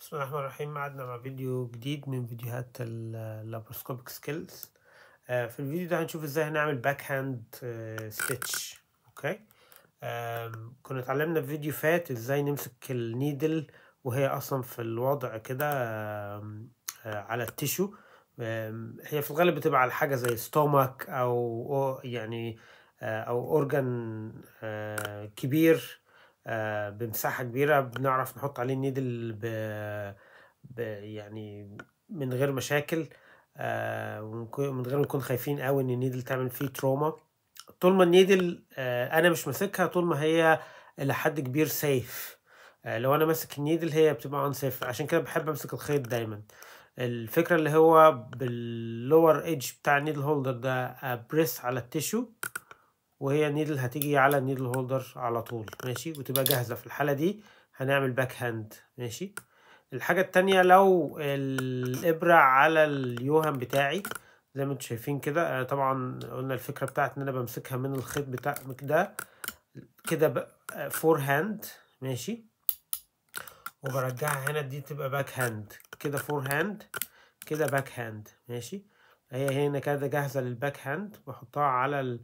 بسم الله الرحمن الرحيم قعدنا مع فيديو جديد من فيديوهات اللابروسكوبيك آه، سكيلز في الفيديو ده هنشوف ازاي هنعمل باك هاند ستيتش اوكي كنا اتعلمنا في فيديو فات ازاي نمسك النيدل وهي اصلا في الوضع كده آه، على التيشو هي في الغالب بتبقى على حاجه زي ستومك او, أو يعني آه، او اورجان كبير آه، بمساحة كبيرة بنعرف نحط عليه النيدل ب... يعني من غير مشاكل آه، ومن غير ما نكون خايفين قوي ان النيدل تعمل فيه تروما طول ما النيدل آه، انا مش ماسكها طول ما هي الى حد كبير سيف لو انا ماسك النيدل هي بتبقى عن سيف عشان كده بحب امسك الخيط دايما الفكرة اللي هو باللور ايدج بتاع النيدل هولدر ده بريس على التيشو وهي النيدل هتيجي على النيدل هولدر على طول ماشي وتبقى جاهزة في الحالة دي هنعمل باك هاند ماشي الحاجة التانية لو الإبرة على اليوهم بتاعي زي ما انتم شايفين كده آه، طبعا قلنا الفكرة بتاعت ان انا بمسكها من الخيط بتاع ده كده فور هاند آه، ماشي وبرجعها هنا دي تبقى باك هاند كده فور هاند كده باك هاند ماشي هي هنا كده جاهزة للباك هاند بحطها على ال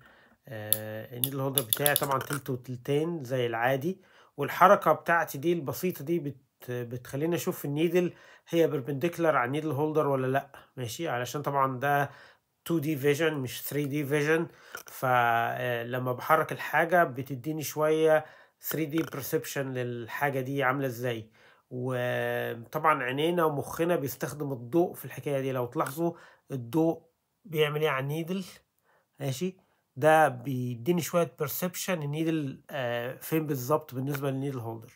آه، النيدل هولدر بتاعي طبعا تلت وتلتين زي العادي والحركة بتاعتي دي البسيطة دي بت بتخليني اشوف النيدل هي بربنديكلر على النيدل هولدر ولا لا ماشي علشان طبعا ده 2 دي فيجن مش 3 دي فيجن فلما بحرك الحاجة بتديني شوية 3 دي perception للحاجة دي عاملة ازاي وطبعا عينينا ومخنا بيستخدم الضوء في الحكاية دي لو تلاحظوا الضوء بيعمل ايه على النيدل ماشي ده بيديني شويه بيرسبشن النيدل آه فين بالظبط بالنسبه للنيدل هولدر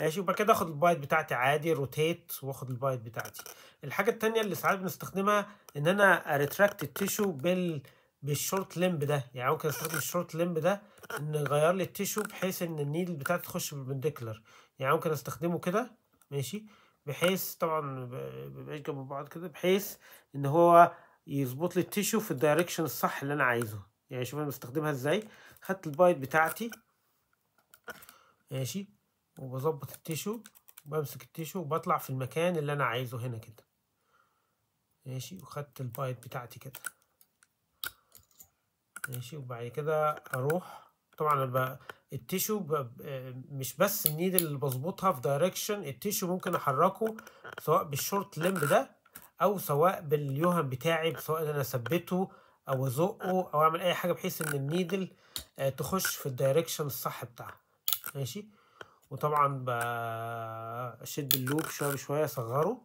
ماشي وبعد كده اخد البايت بتاعتي عادي روتيت واخد البايت بتاعتي الحاجه الثانيه اللي ساعات بنستخدمها ان انا اريتراكت التيشو بال بالشورت لمب ده يعني ممكن استخدم الشورت لمب ده ان يغير لي التيشو بحيث ان النيدل بتاعتي تخش بالبنديكلر يعني ممكن استخدمه كده ماشي بحيث طبعا بيبقاش جنب بعض كده بحيث ان هو يظبط لي التيشو في الدايركشن الصح اللي انا عايزه يعني شوف انا بستخدمها ازاي خدت البايت بتاعتي ماشي وبظبط التيشو بمسك التيشو وبطلع في المكان اللي انا عايزه هنا كده ماشي وخدت البايت بتاعتي كده ماشي وبعد كده اروح طبعا بقى التيشو بقى مش بس النيدل اللي بظبطها في دايركشن التيشو ممكن احركه سواء بالشورت لمب ده او سواء باليوهم بتاعي سواء انا ثبته او ازقه او اعمل اي حاجه بحيث ان النيدل آه، تخش في الدايركشن الصح بتاعها ماشي وطبعا بشد اللوب شويه بشويه اصغره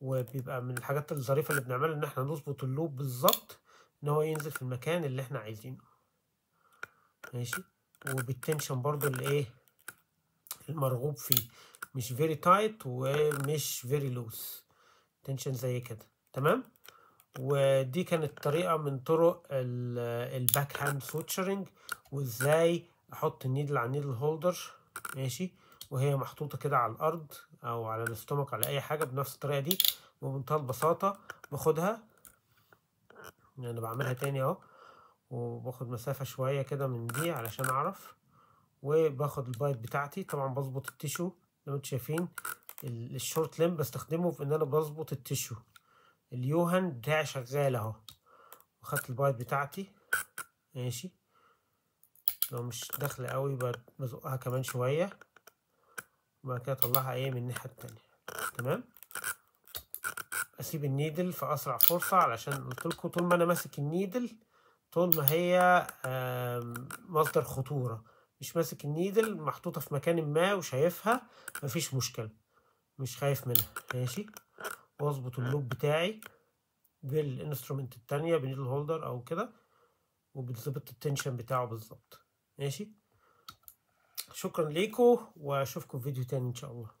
وبيبقى من الحاجات الظريفه اللي بنعملها ان احنا نظبط اللوب بالظبط ان هو ينزل في المكان اللي احنا عايزينه ماشي وبالتنشن برضو الايه المرغوب فيه مش فيري تايت ومش فيري لوس تنشن زي كده تمام ودي كانت طريقة من طرق الباك هاند سويتشرنج وازاي احط النيدل على النيدل هولدر ماشي وهي محطوطة كده على الارض او على الاستومك على اي حاجة بنفس الطريقة دي بمنتهى البساطة باخدها يعني انا بعملها تاني اهو وباخد مسافة شوية كده من دي علشان اعرف وباخد البايت بتاعتي طبعا بظبط التيشو زي ما انتم شايفين الشورت لين بستخدمه في ان انا بظبط التيشو اليوهن بتاعي شغال اهو واخدت البايت بتاعتي ماشي لو مش داخله قوي بزقها كمان شويه وبعد كده اطلعها ايه من الناحيه التانيه تمام اسيب النيدل في اسرع فرصه علشان قلتلكوا طول ما انا ماسك النيدل طول ما هي مصدر خطوره مش ماسك النيدل محطوطه في مكان ما وشايفها مفيش مشكله مش خايف منها ماشي بظبط اللوب بتاعي بالانسترومنت التانية بنيدل هولدر او كده وبنظبط التنشن بتاعه بالظبط ماشي شكرا ليكم واشوفكم في فيديو تاني ان شاء الله